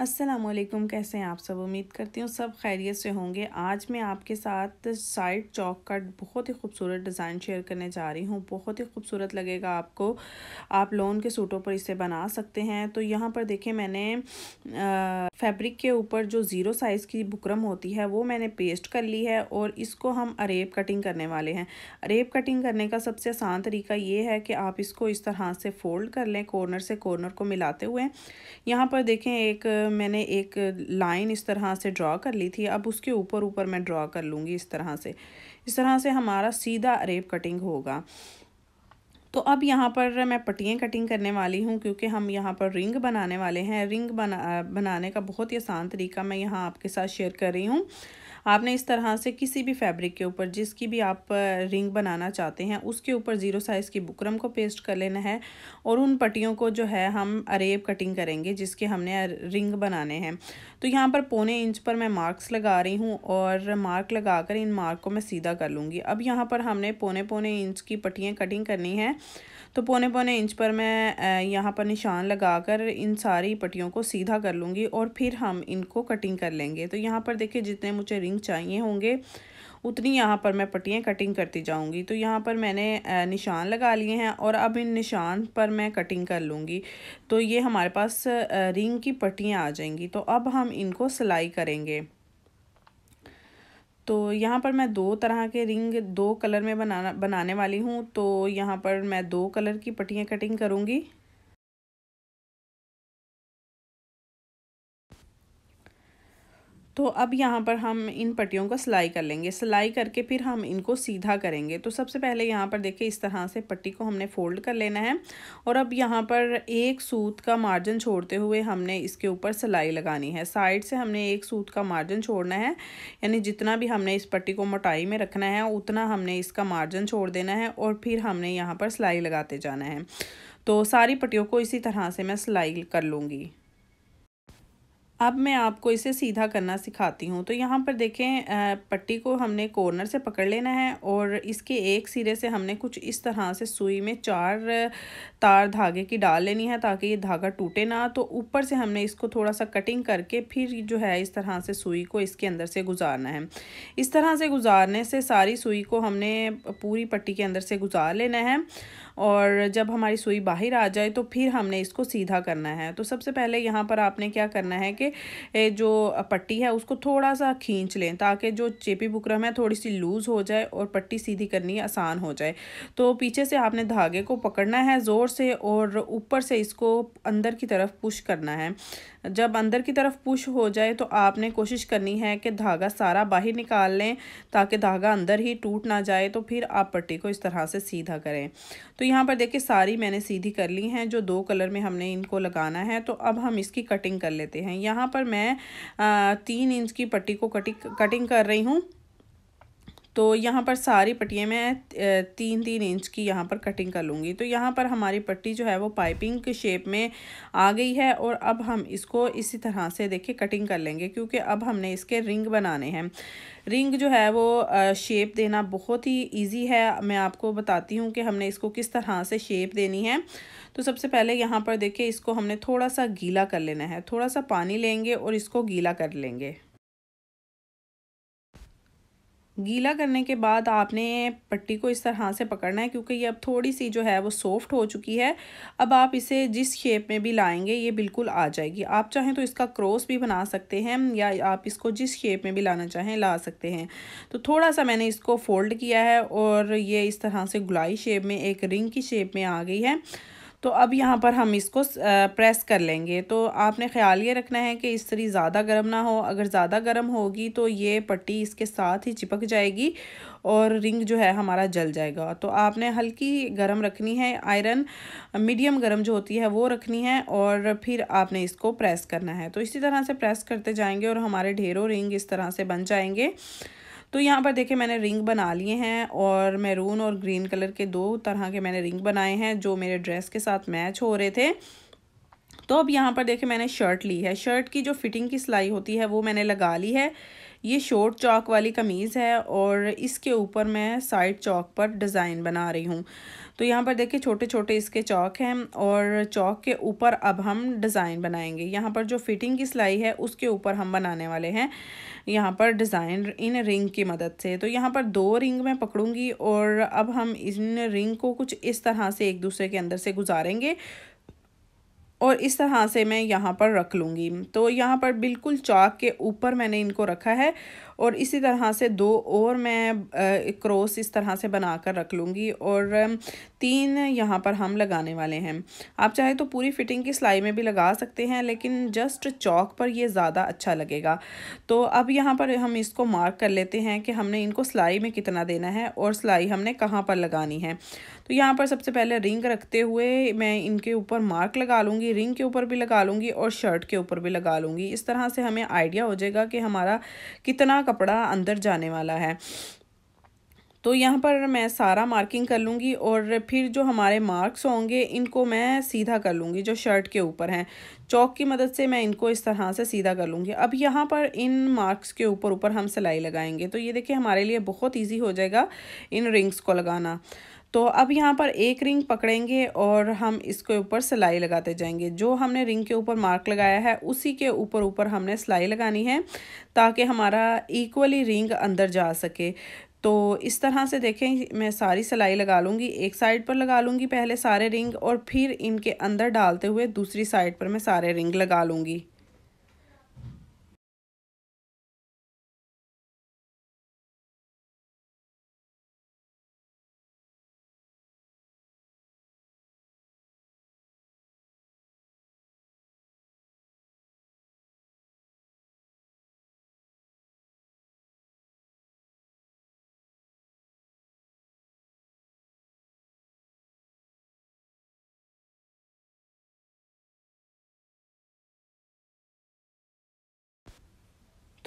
असलम कैसे हैं आप सब उम्मीद करती हूँ सब खैरियत से होंगे आज मैं आपके साथ साइड चौक का बहुत ही खूबसूरत डिज़ाइन शेयर करने जा रही हूँ बहुत ही खूबसूरत लगेगा आपको आप लोन के सूटों पर इसे बना सकते हैं तो यहाँ पर देखें मैंने आ, फैब्रिक के ऊपर जो ज़ीरो साइज़ की बुकरम होती है वो मैंने पेस्ट कर ली है और इसको हम अरेब कटिंग करने वाले हैं अरेब कटिंग करने का सबसे आसान तरीका ये है कि आप इसको इस तरह से फ़ोल्ड कर लें कॉर्नर से कॉर्नर को मिलाते हुए यहाँ पर देखें एक मैंने एक लाइन इस तरह से ड्रा कर ली थी अब उसके ऊपर ऊपर मैं ड्रा कर लूँगी इस तरह से इस तरह से हमारा सीधा अरेब कटिंग होगा तो अब यहाँ पर मैं पट्टियाँ कटिंग करने वाली हूँ क्योंकि हम यहाँ पर रिंग बनाने वाले हैं रिंग बना बनाने का बहुत ही आसान तरीका मैं यहाँ आपके साथ शेयर कर रही हूँ आपने इस तरह से किसी भी फैब्रिक के ऊपर जिसकी भी आप रिंग बनाना चाहते हैं उसके ऊपर ज़ीरो साइज़ की बुकरम को पेस्ट कर लेना है और उन पट्टियों को जो है हम अरेब कटिंग करेंगे जिसके हमने रिंग बनाने हैं तो यहाँ पर पौने इंच पर मैं मार्क्स लगा रही हूँ और मार्क लगा कर इन मार्क को मैं सीधा कर लूँगी अब यहाँ पर हमने पौने पौने इंच की पट्टियाँ कटिंग करनी है तो पौने पौने इंच पर मैं यहाँ पर निशान लगा कर इन सारी पट्टियों को सीधा कर लूँगी और फिर हम इनको कटिंग कर लेंगे तो यहाँ पर देखिए जितने मुझे रिंग चाहिए होंगे उतनी यहाँ पर मैं पट्टियाँ कटिंग करती जाऊँगी तो यहाँ पर मैंने निशान लगा लिए हैं और अब इन निशान पर मैं कटिंग कर लूँगी तो ये हमारे पास रिंग की पट्टियाँ आ जाएंगी तो अब हम इनको सिलाई करेंगे तो यहाँ पर मैं दो तरह के रिंग दो कलर में बनाना बनाने वाली हूँ तो यहाँ पर मैं दो कलर की पट्टियाँ कटिंग करूँगी तो अब यहाँ पर हम इन पट्टियों को सिलाई कर लेंगे सिलाई करके फिर हम इनको सीधा करेंगे तो सबसे पहले यहाँ पर देखिए इस तरह से पट्टी को हमने फोल्ड कर लेना है और अब यहाँ पर एक सूत का मार्जिन छोड़ते हुए हमने इसके ऊपर सिलाई लगानी है साइड से हमने एक सूत का मार्जिन छोड़ना है यानी जितना भी हमने इस पट्टी को मोटाई में रखना है उतना हमने इसका मार्जिन छोड़ देना है और फिर हमने यहाँ पर सिलाई लगाते जाना है तो सारी पट्टियों को इसी तरह से मैं सिलाई कर लूँगी अब मैं आपको इसे सीधा करना सिखाती हूँ तो यहाँ पर देखें पट्टी को हमने कॉर्नर से पकड़ लेना है और इसके एक सिरे से हमने कुछ इस तरह से सुई में चार तार धागे की डाल लेनी है ताकि ये धागा टूटे ना तो ऊपर से हमने इसको थोड़ा सा कटिंग करके फिर जो है इस तरह से सुई को इसके अंदर से गुजारना है इस तरह से गुजारने से सारी सुई को हमने पूरी पट्टी के अंदर से गुजार लेना है और जब हमारी सुई बाहर आ जाए तो फिर हमने इसको सीधा करना है तो सबसे पहले यहाँ पर आपने क्या करना है कि जो पट्टी है उसको थोड़ा सा खींच लें ताकि जो चेपी बुकरम है थोड़ी सी लूज़ हो जाए और पट्टी सीधी करनी आसान हो जाए तो पीछे से आपने धागे को पकड़ना है ज़ोर से और ऊपर से इसको अंदर की तरफ पुश करना है जब अंदर की तरफ पुश हो जाए तो आपने कोशिश करनी है कि धागा सारा बाहर निकाल लें ताकि धागा अंदर ही टूट ना जाए तो फिर आप पट्टी को इस तरह से सीधा करें तो यहाँ पर देखिए सारी मैंने सीधी कर ली हैं जो दो कलर में हमने इनको लगाना है तो अब हम इसकी कटिंग कर लेते हैं यहाँ पर मैं तीन इंच की पट्टी को कटिंग कटिंग कर रही हूँ तो यहाँ पर सारी पट्टियाँ मैं तीन तीन इंच की यहाँ पर कटिंग कर लूँगी तो यहाँ पर हमारी पट्टी जो है वो पाइपिंग के शेप में आ गई है और अब हम इसको इसी तरह से देखिए कटिंग कर लेंगे क्योंकि अब हमने इसके रिंग बनाने हैं रिंग जो है वो शेप देना बहुत ही इजी है मैं आपको बताती हूँ कि हमने इसको किस तरह से शेप देनी है तो सबसे पहले यहाँ पर देखिए इसको हमने थोड़ा सा गीला कर लेना है थोड़ा सा पानी लेंगे और इसको गीला कर लेंगे गीला करने के बाद आपने पट्टी को इस तरह से पकड़ना है क्योंकि ये अब थोड़ी सी जो है वो सॉफ्ट हो चुकी है अब आप इसे जिस शेप में भी लाएंगे ये बिल्कुल आ जाएगी आप चाहें तो इसका क्रॉस भी बना सकते हैं या आप इसको जिस शेप में भी लाना चाहें ला सकते हैं तो थोड़ा सा मैंने इसको फोल्ड किया है और ये इस तरह से गुलाई शेप में एक रिंग की शेप में आ गई है तो अब यहाँ पर हम इसको प्रेस कर लेंगे तो आपने ख्याल ये रखना है कि इस तरह ज़्यादा गर्म ना हो अगर ज़्यादा गर्म होगी तो ये पट्टी इसके साथ ही चिपक जाएगी और रिंग जो है हमारा जल जाएगा तो आपने हल्की गर्म रखनी है आयरन मीडियम गर्म जो होती है वो रखनी है और फिर आपने इसको प्रेस करना है तो इसी तरह से प्रेस करते जाएंगे और हमारे ढेरों रिंग इस तरह से बन जाएंगे तो यहाँ पर देखिए मैंने रिंग बना लिए हैं और मैरून और ग्रीन कलर के दो तरह के मैंने रिंग बनाए हैं जो मेरे ड्रेस के साथ मैच हो रहे थे तो अब यहाँ पर देखिए मैंने शर्ट ली है शर्ट की जो फिटिंग की सिलाई होती है वो मैंने लगा ली है ये शॉर्ट चौक वाली कमीज़ है और इसके ऊपर मैं साइड चौक पर डिज़ाइन बना रही हूँ तो यहाँ पर देखिए छोटे छोटे इसके चौक हैं और चौक के ऊपर अब हम डिज़ाइन बनाएंगे यहाँ पर जो फिटिंग की सिलाई है उसके ऊपर हम बनाने वाले हैं यहाँ पर डिज़ाइन इन रिंग की मदद से तो यहाँ पर दो रिंग मैं पकड़ूंगी और अब हम इन रिंग को कुछ इस तरह से एक दूसरे के अंदर से गुजारेंगे और इस तरह से मैं यहाँ पर रख लूँगी तो यहाँ पर बिल्कुल चाक के ऊपर मैंने इनको रखा है और इसी तरह से दो और मैं क्रॉस इस तरह से बना कर रख लूँगी और तीन यहाँ पर हम लगाने वाले हैं आप चाहे तो पूरी फिटिंग की सिलाई में भी लगा सकते हैं लेकिन जस्ट चौक पर ये ज़्यादा अच्छा लगेगा तो अब यहाँ पर हम इसको मार्क कर लेते हैं कि हमने इनको सिलाई में कितना देना है और सिलाई हमने कहाँ पर लगानी है तो यहाँ पर सबसे पहले रिंग रखते हुए मैं इनके ऊपर मार्क लगा लूँगी रिंग के ऊपर भी लगा लूँगी और शर्ट के ऊपर भी लगा लूँगी इस तरह से हमें आइडिया हो जाएगा कि हमारा कितना कपड़ा अंदर जाने वाला है तो यहाँ पर मैं सारा मार्किंग कर लूँगी और फिर जो हमारे मार्क्स होंगे इनको मैं सीधा कर लूँगी जो शर्ट के ऊपर हैं चौक की मदद से मैं इनको इस तरह से सीधा कर लूँगी अब यहाँ पर इन मार्क्स के ऊपर ऊपर हम सिलाई लगाएंगे तो ये देखिए हमारे लिए बहुत ईजी हो जाएगा इन रिंग्स को लगाना तो अब यहाँ पर एक रिंग पकड़ेंगे और हम इसके ऊपर सिलाई लगाते जाएंगे जो हमने रिंग के ऊपर मार्क लगाया है उसी के ऊपर ऊपर हमने सिलाई लगानी है ताकि हमारा इक्वली रिंग अंदर जा सके तो इस तरह से देखें मैं सारी सिलाई लगा लूँगी एक साइड पर लगा लूँगी पहले सारे रिंग और फिर इनके अंदर डालते हुए दूसरी साइड पर मैं सारे रिंग लगा लूँगी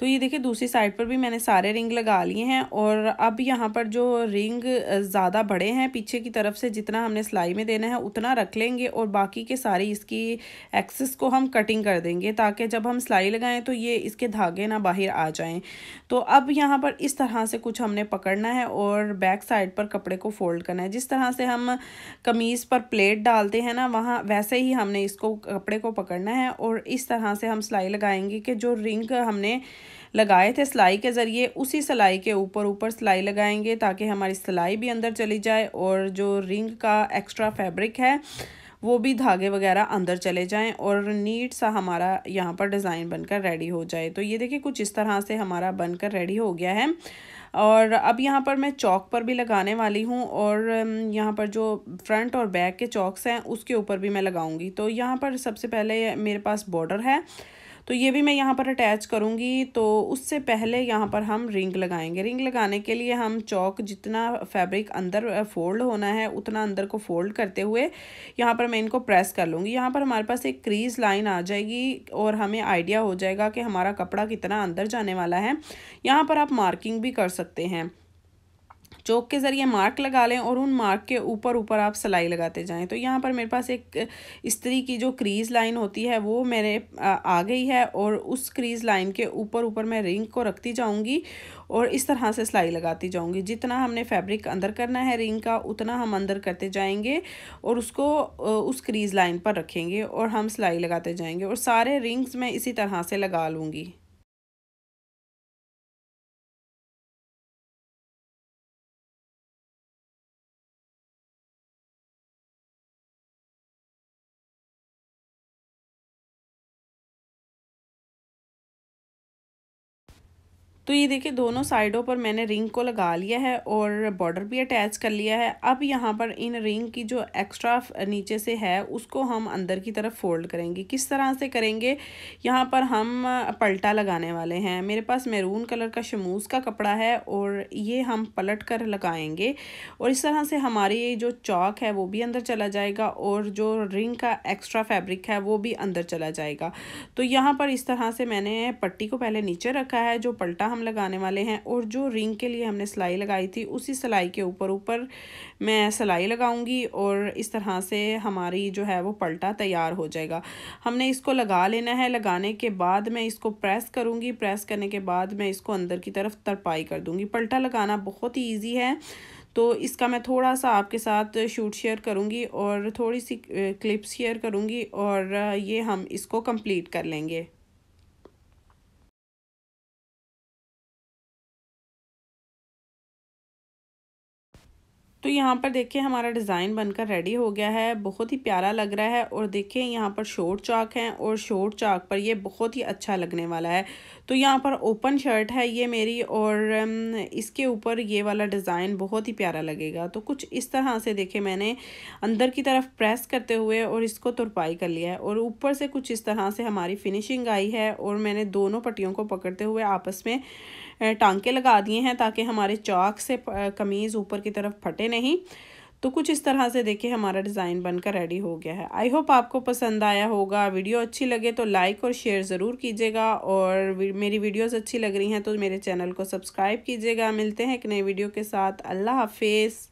तो ये देखिए दूसरी साइड पर भी मैंने सारे रिंग लगा लिए हैं और अब यहाँ पर जो रिंग ज़्यादा बड़े हैं पीछे की तरफ से जितना हमने सिलाई में देना है उतना रख लेंगे और बाकी के सारे इसकी एक्सेस को हम कटिंग कर देंगे ताकि जब हम सिलाई लगाएं तो ये इसके धागे ना बाहर आ जाएं तो अब यहाँ पर इस तरह से कुछ हमने पकड़ना है और बैक साइड पर कपड़े को फोल्ड करना है जिस तरह से हम कमीज़ पर प्लेट डालते हैं ना वहाँ वैसे ही हमने इसको कपड़े को पकड़ना है और इस तरह से हम सिलाई लगाएंगे कि जो रिंग हमने लगाए थे सिलाई के ज़रिए उसी सिलाई के ऊपर ऊपर सिलाई लगाएंगे ताकि हमारी सिलाई भी अंदर चली जाए और जो रिंग का एक्स्ट्रा फैब्रिक है वो भी धागे वगैरह अंदर चले जाएं और नीट सा हमारा यहाँ पर डिज़ाइन बनकर रेडी हो जाए तो ये देखिए कुछ इस तरह से हमारा बनकर रेडी हो गया है और अब यहाँ पर मैं चौक पर भी लगाने वाली हूँ और यहाँ पर जो फ्रंट और बैक के चौकस हैं उसके ऊपर भी मैं लगाऊंगी तो यहाँ पर सबसे पहले मेरे पास बॉर्डर है तो ये भी मैं यहाँ पर अटैच करूँगी तो उससे पहले यहाँ पर हम रिंग लगाएंगे रिंग लगाने के लिए हम चौक जितना फैब्रिक अंदर फोल्ड होना है उतना अंदर को फोल्ड करते हुए यहाँ पर मैं इनको प्रेस कर लूँगी यहाँ पर हमारे पास एक क्रीज लाइन आ जाएगी और हमें आइडिया हो जाएगा कि हमारा कपड़ा कितना अंदर जाने वाला है यहाँ पर आप मार्किंग भी कर सकते हैं चौक के ज़रिए मार्क लगा लें और उन मार्क के ऊपर ऊपर आप सिलाई लगाते जाएँ तो यहाँ पर मेरे पास एक स्त्री की जो क्रीज़ लाइन होती है वो मेरे आ गई है और उस क्रीज़ लाइन के ऊपर ऊपर मैं रिंग को रखती जाऊँगी और इस तरह से सिलाई लगाती जाऊँगी जितना हमने फैब्रिक अंदर करना है रिंग का उतना हम अंदर करते जाएंगे और उसको उस क्रीज़ लाइन पर रखेंगे और हम सिलाई लगाते जाएंगे और सारे रिंग्स मैं इसी तरह से लगा लूँगी तो ये देखिए दोनों साइडों पर मैंने रिंग को लगा लिया है और बॉर्डर भी अटैच कर लिया है अब यहाँ पर इन रिंग की जो एक्स्ट्रा नीचे से है उसको हम अंदर की तरफ फोल्ड करेंगे किस तरह से करेंगे यहाँ पर हम पलटा लगाने वाले हैं मेरे पास मैरून कलर का शमूस का कपड़ा है और ये हम पलट कर लगाएंगे और इस तरह से हमारी जो चौक है वो भी अंदर चला जाएगा और जो रिंग का एक्स्ट्रा फैब्रिक है वो भी अंदर चला जाएगा तो यहाँ पर इस तरह से मैंने पट्टी को पहले नीचे रखा है जो पलटा हम हम लगाने वाले हैं और जो रिंग के लिए हमने सिलाई लगाई थी उसी सिलाई के ऊपर ऊपर मैं सिलाई लगाऊंगी और इस तरह से हमारी जो है वो पलटा तैयार हो जाएगा हमने इसको लगा लेना है लगाने के बाद मैं इसको प्रेस करूँगी प्रेस करने के बाद मैं इसको अंदर की तरफ तरपाई कर दूँगी पलटा लगाना बहुत ही ईजी है तो इसका मैं थोड़ा सा आपके साथ शूट शेयर करूँगी और थोड़ी सी क्लिप शेयर करूँगी और ये हम इसको कंप्लीट कर लेंगे तो यहाँ पर देखिए हमारा डिज़ाइन बनकर रेडी हो गया है बहुत ही प्यारा लग रहा है और देखिए यहाँ पर शॉर्ट चाक है और शॉर्ट चाक पर ये बहुत ही अच्छा लगने वाला है तो यहाँ पर ओपन शर्ट है ये मेरी और इसके ऊपर ये वाला डिज़ाइन बहुत ही प्यारा लगेगा तो कुछ इस तरह से देखे मैंने अंदर की तरफ प्रेस करते हुए और इसको तुरपाई कर लिया है और ऊपर से कुछ इस तरह से हमारी फिनिशिंग आई है और मैंने दोनों पट्टियों को पकड़ते हुए आपस में टांके लगा दिए हैं ताकि हमारे चाक से कमीज़ ऊपर की तरफ फटे नहीं तो कुछ इस तरह से देखिए हमारा डिज़ाइन बनकर रेडी हो गया है आई होप आपको पसंद आया होगा वीडियो अच्छी लगे तो लाइक और शेयर ज़रूर कीजिएगा और मेरी वीडियोस अच्छी लग रही हैं तो मेरे चैनल को सब्सक्राइब कीजिएगा मिलते हैं एक नई वीडियो के साथ अल्लाह हाफिज़